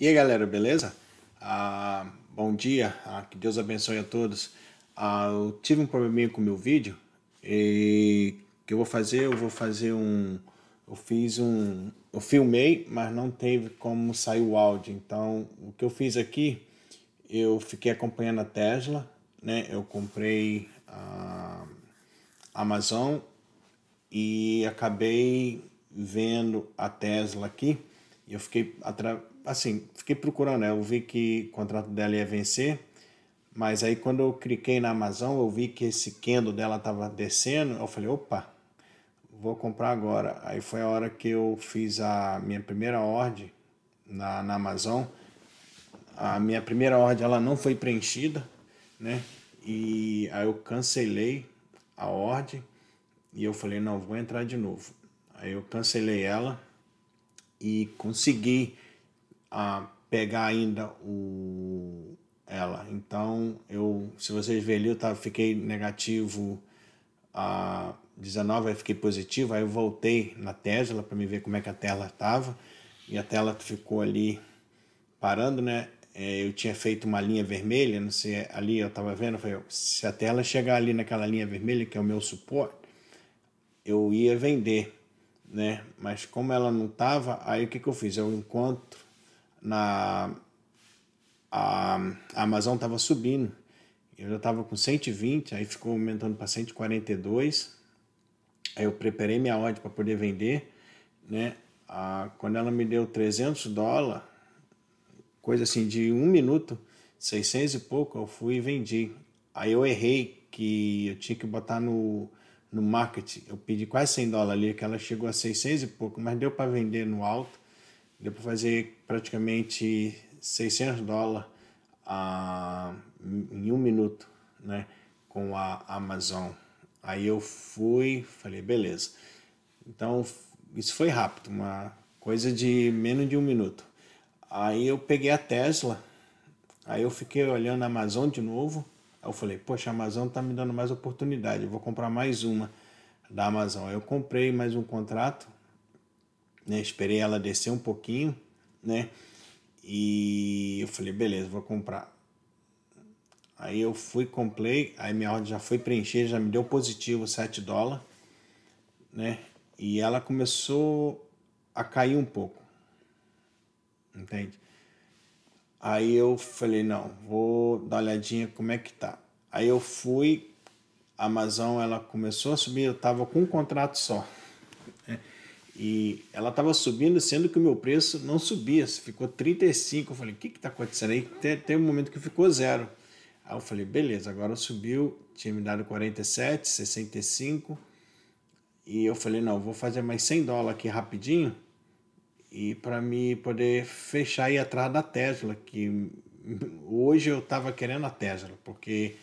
E aí galera, beleza? Ah, bom dia, ah, que Deus abençoe a todos. Ah, eu tive um probleminha com o meu vídeo e que eu vou fazer, eu vou fazer um... Eu fiz um... Eu filmei, mas não teve como sair o áudio. Então, o que eu fiz aqui, eu fiquei acompanhando a Tesla, né? Eu comprei a Amazon e acabei vendo a Tesla aqui. Eu fiquei através assim, fiquei procurando, né? Eu vi que o contrato dela ia vencer, mas aí quando eu cliquei na Amazon, eu vi que esse candle dela tava descendo, eu falei, opa, vou comprar agora. Aí foi a hora que eu fiz a minha primeira ordem na, na Amazon. A minha primeira ordem, ela não foi preenchida, né? E aí eu cancelei a ordem e eu falei, não, vou entrar de novo. Aí eu cancelei ela e consegui a pegar ainda o ela. Então, eu, se vocês verem ali, eu tava, fiquei negativo a 19, aí fiquei positivo, aí eu voltei na Tesla para me ver como é que a tela estava. E a tela ficou ali parando, né? É, eu tinha feito uma linha vermelha, não sei, ali eu tava vendo, se a tela chegar ali naquela linha vermelha, que é o meu suporte, eu ia vender, né? Mas como ela não tava aí o que, que eu fiz? Eu encontro na a, a Amazon estava subindo. Eu já estava com 120, aí ficou aumentando para 142. Aí eu preparei minha ordem para poder vender, né? a quando ela me deu 300 dólares, coisa assim de um minuto, 600 e pouco, eu fui e vendi. Aí eu errei que eu tinha que botar no, no market. Eu pedi quase 100 dólares ali, que ela chegou a 600 e pouco, mas deu para vender no alto deu para fazer praticamente 600 dólares a, em um minuto, né? Com a Amazon. Aí eu fui, falei, beleza. Então, isso foi rápido, uma coisa de menos de um minuto. Aí eu peguei a Tesla, aí eu fiquei olhando a Amazon de novo. Aí eu falei, poxa, a Amazon está me dando mais oportunidade, eu vou comprar mais uma da Amazon. Aí eu comprei mais um contrato, né? Esperei ela descer um pouquinho, né? E eu falei, beleza, vou comprar. Aí eu fui, comprei, aí minha ordem já foi preenchida, já me deu positivo 7 dólares, né? E ela começou a cair um pouco, entende? Aí eu falei, não, vou dar uma olhadinha como é que tá. Aí eu fui, a Amazon ela começou a subir, eu tava com um contrato só. Né, e ela estava subindo, sendo que o meu preço não subia, ficou 35. Eu falei, o que está acontecendo aí? Tem um momento que ficou zero. Aí eu falei, beleza, agora subiu, tinha me dado 47, 65. E eu falei, não, vou fazer mais 100 dólares aqui rapidinho e para me poder fechar e atrás da Tesla, que hoje eu estava querendo a Tesla, porque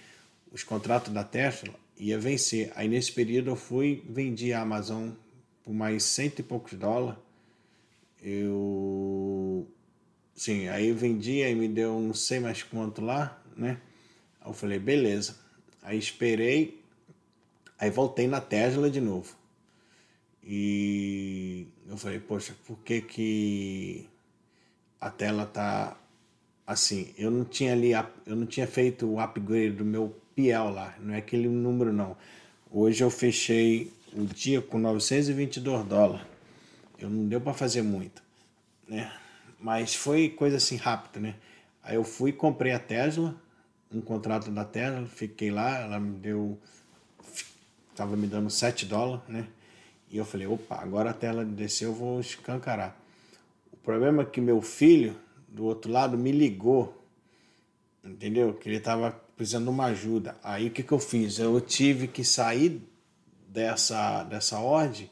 os contratos da Tesla ia vencer. Aí nesse período eu fui, vendi a Amazon por mais cento e poucos dólares. Eu. Sim, aí eu vendi, aí me deu não sei mais quanto lá, né? Aí eu falei, beleza. Aí esperei, aí voltei na Tesla de novo. E eu falei, poxa, por que que a tela tá assim? Eu não tinha ali, eu não tinha feito o upgrade do meu Piel lá, não é aquele número não. Hoje eu fechei o dia com 922 dólares. Eu não deu para fazer muito, né? Mas foi coisa assim rápida, né? Aí eu fui comprei a Tesla, um contrato da Tesla, fiquei lá, ela me deu tava me dando 7 dólares, né? E eu falei, opa, agora a Tesla desceu, eu vou escancarar. O problema é que meu filho do outro lado me ligou, entendeu? Que ele tava precisando de uma ajuda. Aí o que que eu fiz? Eu tive que sair dessa, dessa ordem.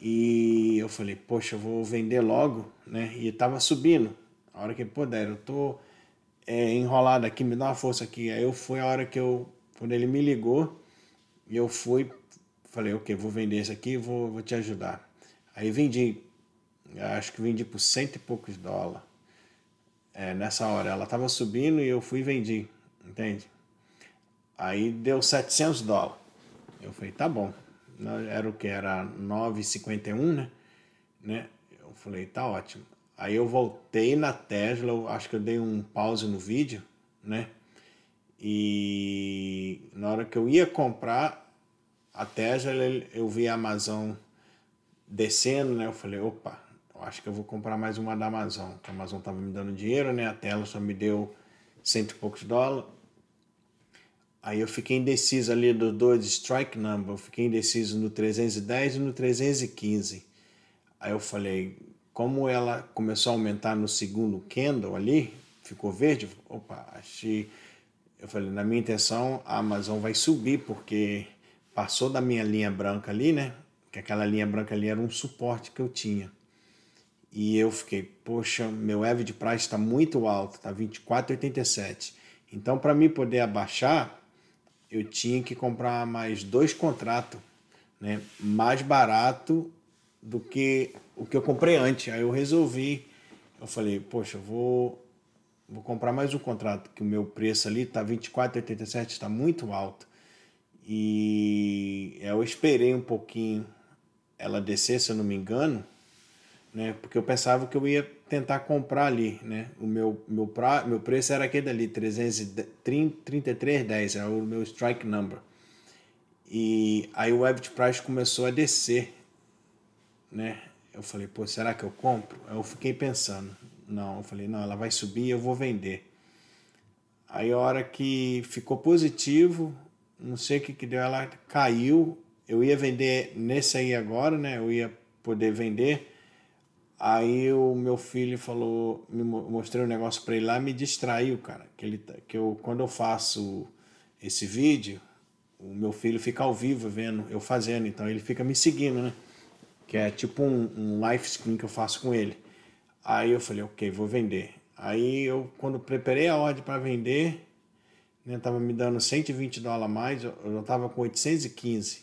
E eu falei, poxa, eu vou vender logo, né? E tava subindo. A hora que puder, eu tô é, enrolado aqui, me dá uma força aqui. Aí eu fui a hora que eu. Quando ele me ligou, eu fui, falei, ok, vou vender isso aqui, vou, vou te ajudar. Aí vendi, acho que vendi por cento e poucos dólares. É, nessa hora, ela tava subindo e eu fui e vendi, entende? Aí deu 700 dólares. Eu falei, tá bom. Era o que? Era 9h51, né? né? Eu falei, tá ótimo. Aí eu voltei na Tesla, acho que eu dei um pause no vídeo, né? E na hora que eu ia comprar a Tesla, eu vi a Amazon descendo, né? Eu falei, opa, eu acho que eu vou comprar mais uma da Amazon. A Amazon tava me dando dinheiro, né? A Tesla só me deu cento e poucos dólares. Aí eu fiquei indeciso ali do dois strike number, eu fiquei indeciso no 310 e no 315. Aí eu falei, como ela começou a aumentar no segundo candle ali, ficou verde, opa, achei. Eu falei, na minha intenção, a Amazon vai subir, porque passou da minha linha branca ali, né? Que aquela linha branca ali era um suporte que eu tinha. E eu fiquei, poxa, meu average price está muito alto, tá 24,87. Então, para mim poder abaixar, eu tinha que comprar mais dois contratos, né? Mais barato do que o que eu comprei antes. Aí eu resolvi, eu falei, poxa, eu vou vou comprar mais um contrato que o meu preço ali tá 24,87, está muito alto. E eu esperei um pouquinho ela descer, se eu não me engano, né? Porque eu pensava que eu ia tentar comprar ali, né? O meu meu pra, meu preço era aquele ali, 333,10 era o meu strike number. E aí o average price começou a descer, né? Eu falei, pô, será que eu compro? Eu fiquei pensando. Não, eu falei, não, ela vai subir, eu vou vender. Aí a hora que ficou positivo, não sei o que que deu, ela caiu. Eu ia vender nesse aí agora, né? Eu ia poder vender. Aí o meu filho falou, me mostrei um negócio para ele lá, me distraiu, cara. Que ele tá, que eu quando eu faço esse vídeo, o meu filho fica ao vivo vendo eu fazendo, então ele fica me seguindo, né? Que é tipo um, um live screen que eu faço com ele. Aí eu falei, ok, vou vender. Aí eu quando preparei a ordem para vender, né, tava me dando 120 dólares a mais, eu, já tava com 815.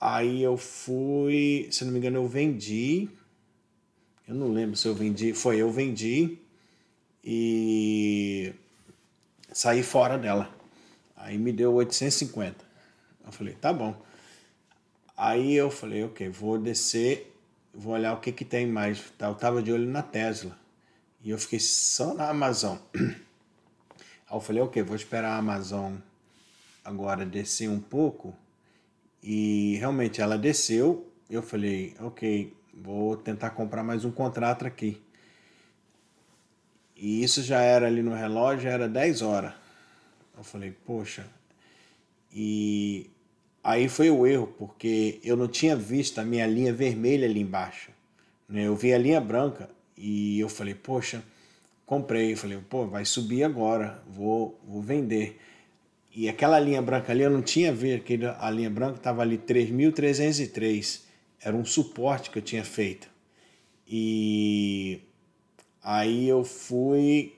Aí eu fui, se não me engano, eu vendi eu não lembro se eu vendi. Foi eu vendi e saí fora dela. Aí me deu 850. Eu falei, tá bom. Aí eu falei, ok, vou descer, vou olhar o que, que tem mais. Tá, eu tava de olho na Tesla. E eu fiquei só na Amazon. Aí eu falei, ok, vou esperar a Amazon agora descer um pouco. E realmente ela desceu. Eu falei, ok, vou tentar comprar mais um contrato aqui. E isso já era ali no relógio, já era 10 horas. Eu falei, poxa. E aí foi o erro, porque eu não tinha visto a minha linha vermelha ali embaixo. Né? Eu vi a linha branca e eu falei, poxa, comprei. Eu falei, pô, vai subir agora, vou, vou vender. E aquela linha branca ali, eu não tinha visto, a linha branca estava ali 3.303 era um suporte que eu tinha feito. E aí eu fui,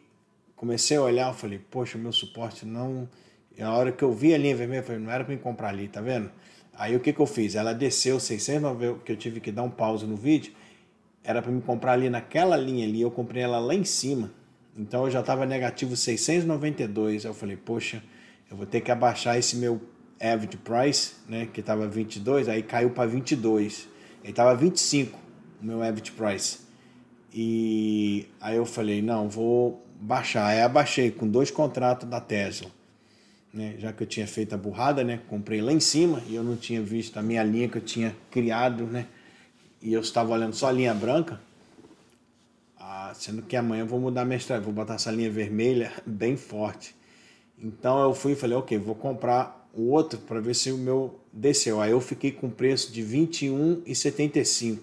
comecei a olhar, eu falei, poxa, meu suporte não. E na hora que eu vi a linha vermelha, eu falei, não era para me comprar ali, tá vendo? Aí o que, que eu fiz? Ela desceu 690, que eu tive que dar um pause no vídeo, era para me comprar ali naquela linha ali, eu comprei ela lá em cima. Então eu já estava negativo 692. Aí eu falei, poxa, eu vou ter que abaixar esse meu average price, né, que estava 22, aí caiu para 22. Ele estava 25, o meu average price. E aí eu falei, não, vou baixar. Aí abaixei com dois contratos da Tesla. Né? Já que eu tinha feito a burrada, né? Comprei lá em cima e eu não tinha visto a minha linha que eu tinha criado, né? E eu estava olhando só a linha branca. Ah, sendo que amanhã eu vou mudar minha estratégia, vou botar essa linha vermelha bem forte. Então eu fui e falei, ok, vou comprar o outro para ver se o meu desceu. Aí eu fiquei com preço de 21,75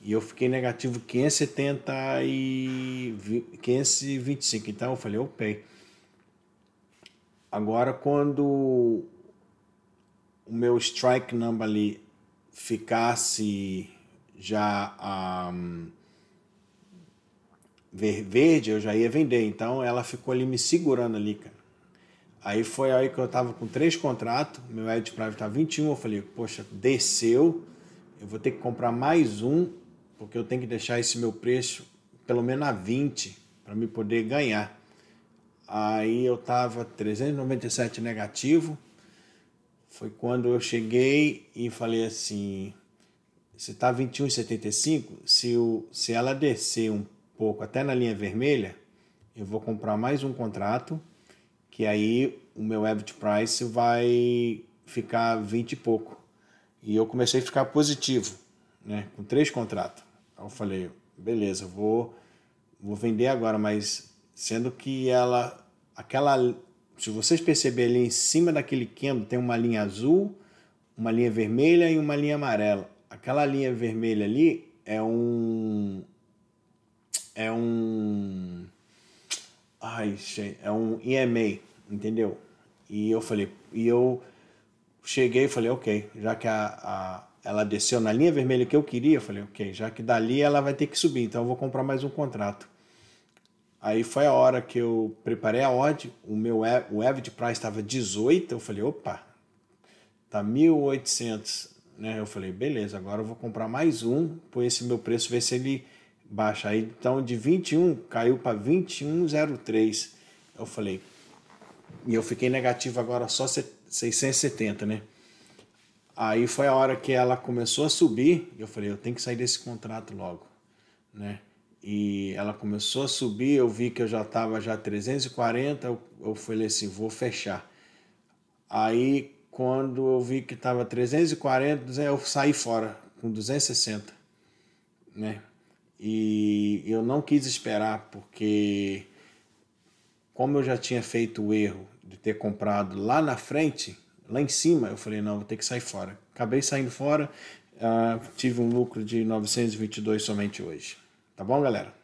e eu fiquei negativo 570 e 525. Então eu falei, ok. Agora quando o meu strike number ali ficasse já um, verde, eu já ia vender. Então ela ficou ali me segurando ali, cara. Aí foi aí que eu tava com três contratos, meu Ed Private tá 21, eu falei, poxa, desceu, eu vou ter que comprar mais um, porque eu tenho que deixar esse meu preço pelo menos a 20 para me poder ganhar. Aí eu tava 397 negativo. Foi quando eu cheguei e falei assim, você tá 21,75, se o se ela descer um pouco até na linha vermelha, eu vou comprar mais um contrato que aí o meu average price vai ficar 20 e pouco. E eu comecei a ficar positivo, né, com três contratos. eu falei, beleza, vou vou vender agora, mas sendo que ela aquela se vocês perceberem ali em cima daquele candle tem uma linha azul, uma linha vermelha e uma linha amarela. Aquela linha vermelha ali é um é um Ai, gente, é um EMA, entendeu? E eu falei, e eu cheguei e falei, ok, já que a, a, ela desceu na linha vermelha que eu queria, eu falei, ok, já que dali ela vai ter que subir, então eu vou comprar mais um contrato. Aí foi a hora que eu preparei a odd, o meu o average price estava 18, eu falei, opa, tá 1.800, né? Eu falei, beleza, agora eu vou comprar mais um, por esse meu preço, ver se ele baixa. Aí então de 21 caiu para 2103. Eu falei, e eu fiquei negativo agora só 670, né? Aí foi a hora que ela começou a subir, eu falei, eu tenho que sair desse contrato logo, né? E ela começou a subir, eu vi que eu já estava já 340, eu, eu falei assim, vou fechar. Aí quando eu vi que estava 340, eu saí fora com 260, né? e eu não quis esperar porque como eu já tinha feito o erro de ter comprado lá na frente, lá em cima, eu falei não, vou ter que sair fora. Acabei saindo fora, uh, tive um lucro de 922 somente hoje. Tá bom, galera?